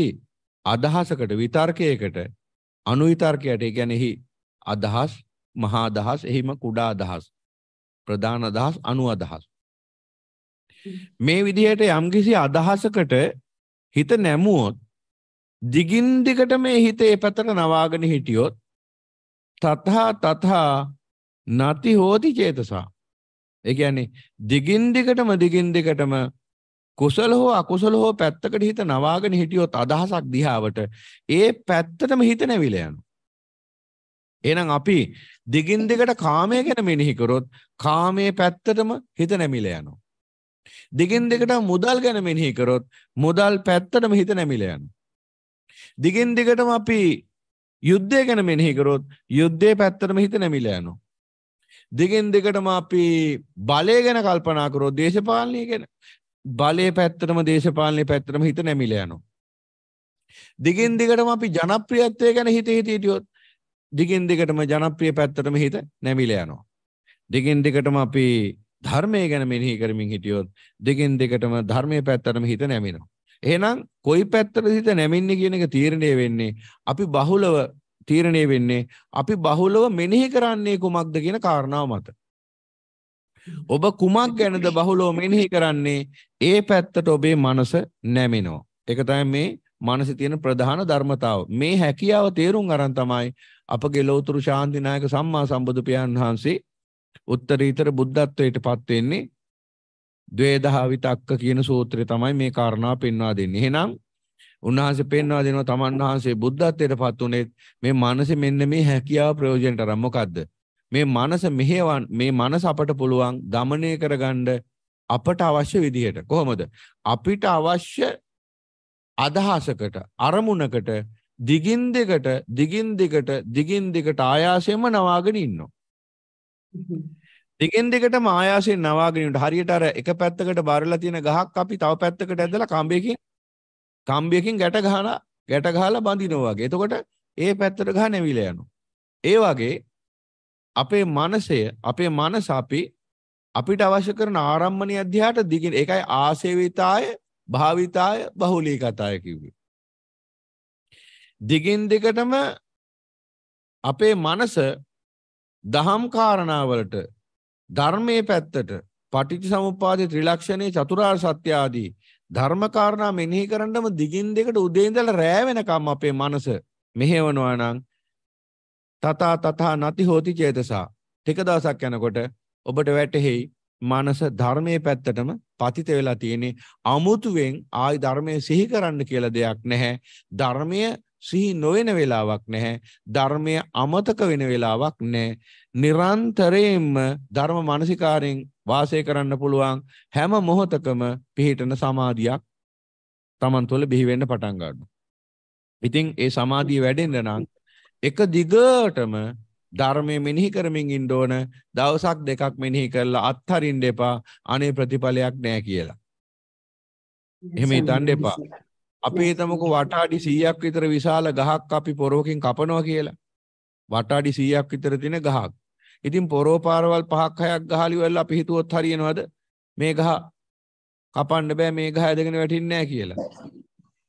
අදහසකට විතර්කයකට අනුවිතර්කයට ඒ කියන්නේ එහි අදහස් මහා අදහස් එහිම කුඩා අදහස් ප්‍රධාන අදහස් අනු අදහස් මේ විදිහට යම්කිසි අදහසකට හිත නැමුවොත් දිගින් දිගට මේ හිතේ පැතර නවාගෙන හිටියොත් තතහා තතහා නති හෝති චේතසා ඒ කියන්නේ දිගින් දිගටම දිගින් දිගටම කුසල හෝ අකුසල හෝ පැත්තකට හිත නවාගෙන හිටියොත් අදහසක් දිහාවට ඒ පැත්තටම හිත නැවිලා යනවා. එහෙනම් අපි දිගින් දිගට කාමය ගැන මෙනෙහි කරොත් කාමයේ පැත්තටම හිත නැමිලා යනවා. දිගින් දිගට මුදල් ගැන මෙනෙහි කරොත් මුදල් පැත්තටම හිත නැමිලා යනවා. දිගින් දිගටම අපි යුද්ධය ගැන මෙනෙහි කරොත් යුද්ධයේ පැත්තටම හිත නැමිලා යනවා. දෙකෙන් දෙකටම අපි බලය ගැන කල්පනා කරොත් දේශපාලනය ගැන බලය පැත්තටම දේශපාලනය පැත්තටම හිත නැමිල යනවා. දෙකෙන් දෙකටම අපි ජනප්‍රියත්වය ගැන හිත හිත හිටියොත් දෙකෙන් දෙකටම ජනප්‍රිය පැත්තටම හිත නැමිල යනවා. දෙකෙන් දෙකටම අපි ධර්මය ගැන මෙනෙහි කරමින් හිටියොත් දෙකෙන් දෙකටම ධර්මයේ පැත්තටම හිත නැමිනවා. එහෙනම් කොයි පැත්තට හිත නැමින්නේ කියන එක තීරණය වෙන්නේ අපි බහුලව තීරණය වෙන්නේ අපි බහුලව මෙනෙහි කරන්නේ කුමක්ද කියන කාරණාව මත. ඔබ කුමක් ගැනද බහුලව මෙනෙහි කරන්නේ ඒ පැත්තට ඔබේ මනස නැමෙනවා. ඒක තමයි මේ මනසේ තියෙන ප්‍රධාන ධර්මතාව. මේ හැකියාව තේරුම් අරන් තමයි අපගේ ලෞතර ශාන්තිනායක සම්මා සම්බුදු පියාණන් වහන්සේ උත්තරීතර බුද්ධත්වයට පත් වෙන්නේ ද්වේදහ විතක්ක කියන සූත්‍රය තමයි මේ කාරණා පෙන්වා දෙන්නේ. එහෙනම් උන්වහන්සේ පෙන්වා දෙනවා තමන් වහන්සේ බුද්ධත්වයට පත් උනේ මේ මනසේ මෙන්න මේ හැකියාව ප්‍රයෝජනට අරන් මොකද්ද මේ මනස මෙහෙවන් මේ මනස අපට පුළුවන් দমনය කරගන්න අපට අවශ්‍ය විදිහට කොහොමද අපිට අවශ්‍ය අදහසකට අරමුණකට දිගින් දෙකට දිගින් දෙකට දිගින් දෙකට ආයාසයෙන්ම නවාගෙන ඉන්නවා දිගින් දෙකටම ආයාසයෙන් නවාගෙන ඉන්නට හරියට අර එක පැත්තකට බරලා තියෙන ගහක් අපි තව පැත්තකට ඇදලා කඹයකින් කම්බියකින් ගැට ගහලා ගැට ගහලා බඳිනවා වගේ. එතකොට ඒ පැත්තට ගහ නැවිලා යනවා. ඒ වගේ අපේ මනසය අපේ මනස අපි අපිට අවශ්‍ය කරන ආරම්මණීය අධ්‍යාට දිගින් ඒකයි ආසේවිතාය භාවිතාය බහුලී කතාය කිව්වේ. දිගින් දිගටම අපේ මනස දහම් කාරණාවලට ධර්මයේ පැත්තට පටිච්චසමුප්පාදේ ත්‍රිලක්ෂණයේ චතුරාර්ය සත්‍ය ආදී ධර්මකාරණා මෙනෙහි කරන්නම දිගින් දෙකට උදේ ඉඳලා රෑ වෙනකම් අපේ මනස මෙහෙවනවා නම් තථා තථා නති හෝති චේතසා ටික දවසක් යනකොට ඔබට වැටහෙයි මනස ධර්මයේ පැත්තටම පතිත වෙලා තියෙන්නේ අමුතුවෙන් ආයි ධර්මය සිහි කරන්න කියලා දෙයක් නැහැ ධර්මය සිහි නොවන වෙලාවක් නැහැ ධර්මය අමතක වෙන වෙලාවක් නැහැ නිරන්තරයෙන්ම ධර්ම මානසිකාරයෙන් වාසය කරන්න පුළුවන් හැම මොහොතකම පිහිටන සමාධියක් Taman තුළ බිහි වෙන්න පටන් ගන්නවා. ඉතින් ඒ සමාධිය වැඩෙන්න නම් එක දිගටම ධර්මය මෙනෙහි කරමින් ඉන්න ඕන දවසක් දෙකක් මෙනෙහි කරලා අත්හරින්න එපා අනේ ප්‍රතිඵලයක් නෑ කියලා. එහෙම හිතන්න එපා. අපි හිතමුකෝ වට අඩි 100ක් විතර විශාල ගහක් අපි පොරොවකින් කපනවා කියලා. වට අඩි 100ක් විතර තියෙන ගහක්. ඉතින් පොරෝ පාරවල් පහක් හයක් ගහලි වෙලා අපි හිතුවොත් හරියනවද? මේ ගහ කපන්න බෑ මේ ගහ ඇදගෙන වැටෙන්නේ නැහැ කියලා.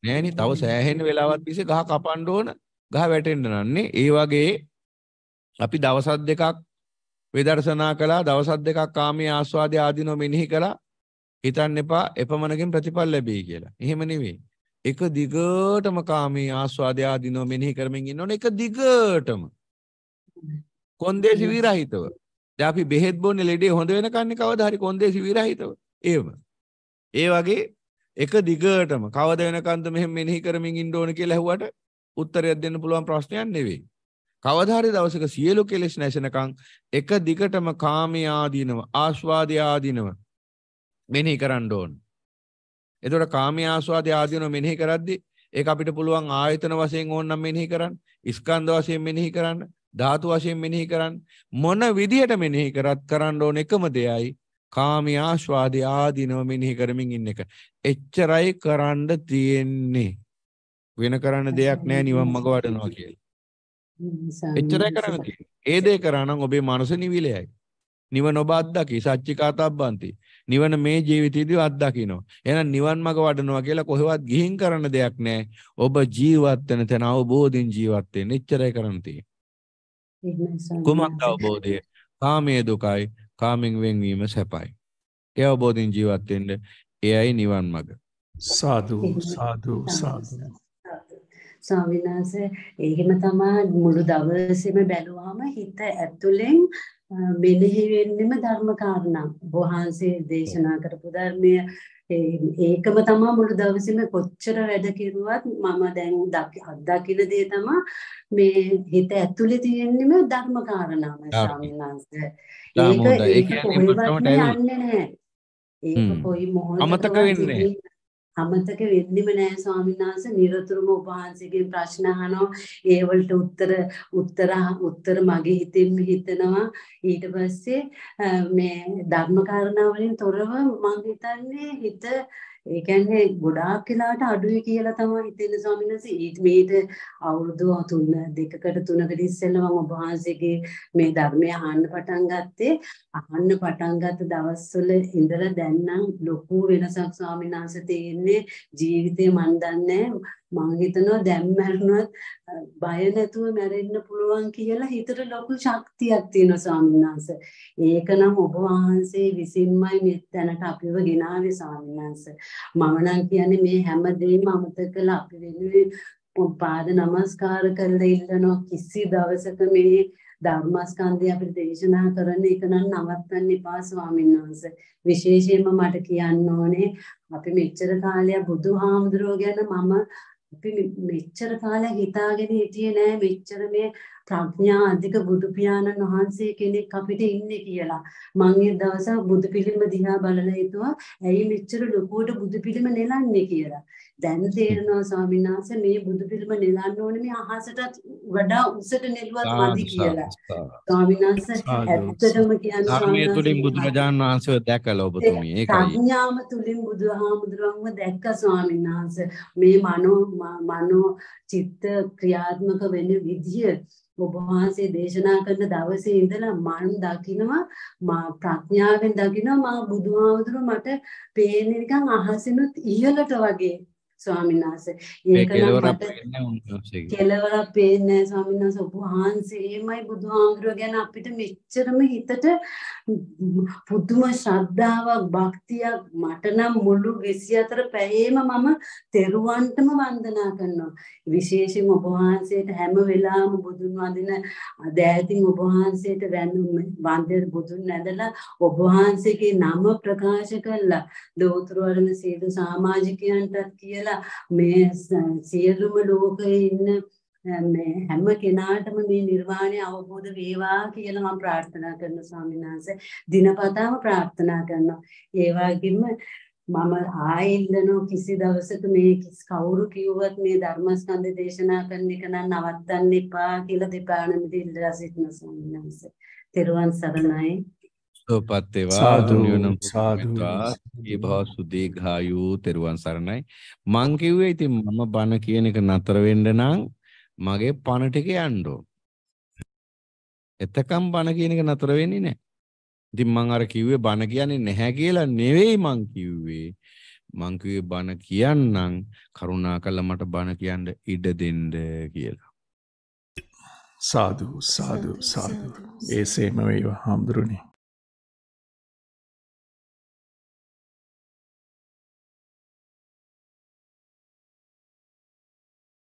නෑනේ තව සෑහෙන වෙලාවක් තිස්සේ ගහ කපන්න ඕන ගහ වැටෙන්න නන්නේ. ඒ වගේ අපි දවසක් දෙකක් විදර්ශනා කළා දවසක් දෙකක් කාමයේ ආස්වාදයේ ආදීනෝ මෙනෙහි කළා හිතන්න එපා එපමණකින් ප්‍රතිඵල ලැබෙයි කියලා. එහෙම නෙවෙයි. එක දිගටම කාමයේ ආස්වාදයේ ආදීනෝ මෙනෙහි කරමින් ඉන්නෝනේ එක දිගටම. කොන්දේසි විරහිතව. දැන් අපි බෙහෙත් බොන්නේ ලෙඩේ හොඳ වෙනකන්නේ කවදා හරි කොන්දේසි විරහිතව. එහෙම. ඒ වගේ එක දිගටම කවද වෙනකන්ද මෙහෙම මෙනෙහි කරමින් ඉන්න ඕන කියලා ඇහුවට උත්තරයක් දෙන්න පුළුවන් ප්‍රශ්නයක් නෙවෙයි. කවදා හරි දවසක සියලු කෙලෙස් නැසෙනකන් එක දිගටම කාමයේ ආදීනව ආස්වාදයේ ආදීනව මෙනෙහි කරන්න ඕන. එතකොට කාමයේ ආස්වාදයේ ආදීනව මෙනෙහි කරද්දී ඒක අපිට පුළුවන් ආයතන වශයෙන් ඕනනම් මෙනෙහි කරන්න, ස්කන්ධ වශයෙන් මෙනෙහි කරන්න, ධාතු වශයෙන් මෙනෙහි කරන්න මොන විදිහට මෙනෙහි කරත් කරන්න ඕන එකම දෙයයි කාමී ආස්වාදේ ආදීනව මෙනෙහි කරමින් ඉන්න එක. එච්චරයි කරන්න තියෙන්නේ. වෙන කරන්න දෙයක් නැහැ නිවන් මඟ වඩනවා කියලා. එච්චරයි කරන්න තියෙන්නේ. ඒ දේ කරා නම් ඔබේ මනස නිවිලයයි. නිවන ඔබ අත්දකි සච්චිකාතබ්බන්ති. නිවන මේ ජීවිතයේදී අත්දකිනවා. එහෙනම් නිවන් මඟ වඩනවා කියලා කොහෙවත් ගිහින් කරන්න දෙයක් නැහැ. ඔබ ජීවත් වෙන තැන අවබෝධයෙන් ජීවත් වෙන්න. එච්චරයි කරන්න තියෙන්නේ. කුමක්ද අවබෝධය? කාමයේ දුකයි, කාමෙන් වෙන්වීම සැපයි. ඒ අවබෝධයෙන් ජීවත් වෙන්න එයයි නිවන් මඟ. සාදු සාදු සාදු. ස්වාමිනාසේ එහෙම තමයි මුළු දවසේම බැලුවාම හිත ඇතුලෙන් මෙනෙහි වෙන්නෙම ධර්ම කාරණා. වහන්සේ දේශනා කරපු ධර්මය ඒකම තමා මුළු දවසම කොච්චර වැඩ කෙරුවත් මම දැන් අත්දකින දේ තමා මේ හිත ඇතුලේ තියෙන්නම ධර්ම කාරණාම ස්වාමීන් වහන්සේ. ඒක ඒක කොහෙවත් යන්නේ නැහැ. ඒක කොයි මොහොතකවත් අමතක වෙන්නේ අමතක වෙන්නෙම නෑ ස්වාමීන් වහන්සේ නිරතුරුවම ඔබ වහන්සේගෙන් ප්‍රශ්න අහනවා ඒ වලට උත්තර උත්තර උත්තර මගේ හිතෙන් හිතනවා ඊට පස්සේ මේ ධර්ම කාරණා වලින් තොරව මම හිතන්නේ හිත ඒ කියන්නේ ගොඩාක් වෙලාට අඩුයි කියලා තමයි හිතෙන්නේ ස්වාමීන් වහන්සේ. ඊට මේට අවුරුදු 3 දෙකකට තුනකට ඉස්සෙල්ලා මම ඔබ වහන්සේගේ මේ ධර්මය අහන්න පටන් ගත්තේ. අහන්න පටන් ගත්ත දවස්වල ඉඳලා දැන් නම් ලොකු වෙනසක් ස්වාමීන් වහන්සේ තියෙන්නේ. ජීවිතේ මන් දන්නේ මම හිතනවා දැන් මැරුණත් බය නැතුව මැරෙන්න පුළුවන් කියලා හිතට ලොකු ශක්තියක් තියෙනවා ස්වාමීන් වහන්සේ. ඒක නම් ඔබ වහන්සේ විසින්මයි මෙතැනට අපිව ගෙනාවේ ස්වාමීන් වහන්සේ. මම නම් කියන්නේ මේ හැම දෙයක්ම අමතක කළා අපි වෙනුවෙන් පාද නමස්කාර කරලා ඉල්ලනවා කිසි දවසක මේ ධර්මස්කන්ධය අපිට දේශනා කරන එක නම් නවත්තන්න එපා ස්වාමීන් වහන්සේ. විශේෂයෙන්ම මට කියන්න ඕනේ අපි මෙච්චර කාලයක් බුදුහාමුදුරුවෝ ගැන මම අපි මෙච්චර කාලයක් හිතාගෙන හිටියේ නෑ මෙච්චර මේ ප්‍රඥා අධික බුදු පියාණන් වහන්සේ කෙනෙක් අපිට ඉන්නේ කියලා. මම ඒ දවස බුදු පිළිම දිහා බලලා හිතුවා ඇයි මෙච්චර ලොකුවට බුදු පිළිම නෙලන්නේ කියලා. දැන් තේරෙනවා ස්වාමීන් වහන්සේ මේ බුදු පිළිම නෙලන්න ඕනේ මේ අහසටත් වඩා උසට නෙළුවත් මදි කියලා. ස්වාමීන් වහන්සේ ඇත්තටම කියන්නේ ධර්මයේ තුලින් බුදුරජාණන් වහන්සේව දැකලා ඔබතුමිය ඒකයි. ප්‍රඥාම තුලින් බුදුහාමුදුරුවන්ව දැක්ක ස්වාමීන් වහන්සේ මේ මනෝ මනෝ චිත්ත ක්‍රියාත්මක වෙන විදිය ඔබ වහන්සේ දේශනා කරන දවසේ ඉඳලා මම දකිනවා මා ප්‍රඥාවෙන් දකිනවා මා බුදුහාමුදුරුවෝ මට පේන්නේ නිකන් අහසිනුත් ඉහළට වගේ ස්වාමීන් වහන්සේ. ඒකනම් මට කෙලවරක් පේන්නේ නැහැ ස්වාමීන් වහන්සේ. ඔබ වහන්සේමයි බුදුහාමුදුරුව ගැන අපිට මෙච්චරම හිතට පුදුම ශ්‍රද්ධාවක්, භක්තියක් මට නම් මුළු 24 පැයේම මම තෙරුවන්ටම වන්දනා කරනවා. විශේෂයෙන්ම ඔබ වහන්සේට හැම වෙලාවෙම බුදුන් වඳින දෑතින් ඔබ වහන්සේට වන්දන බුදුන් නැදලා ඔබ වහන්සේගේ නම ප්‍රකාශ කළා. දෝතර වරණ සීල සමාජිකයන්ටත් කියලා මේ සියලුම ලෝකයේ ඉන්න මේ හැම කෙනාටම මේ නිර්වාණය අවබෝධ වේවා කියලා මම ප්‍රාර්ථනා කරනවා ස්වාමීන් වහන්සේ. දිනපතාම ප්‍රාර්ථනා කරනවා. ඒ වගේම මම ආයෙල්ලනෝ කිසි දවසක මේ කවුරු කිව්වත් මේ ධර්මස්කන්ධ දේශනා කරන එක නම් නවත්තන්න එපා කියලා දෙපාණමිති ඉල්ලා සිටින ස්වාමීන් වහන්සේ. තෙරුවන් සරණයි. සෝපත්තේවා දුනියනම් සාදුවා ඒ භව සුදීඝායු තෙරුවන් සරණයි මං කිව්වේ ඉතින් මම බන කියන එක නතර වෙන්න නම් මගේ පණ ටික යන්න ඕන එතකම් බන කියන එක නතර වෙන්නේ නැහැ ඉතින් මං අර කිව්වේ බන කියන්නේ නැහැ කියලා නෙවෙයි මං කිව්වේ මං කිව්වේ බන කියන්නම් කරුණාකරලා මට බන කියන්න ඉඩ දෙන්න කියලා සාදු සාදු සාදු ඒසේම වේවා හම්දුරුනේ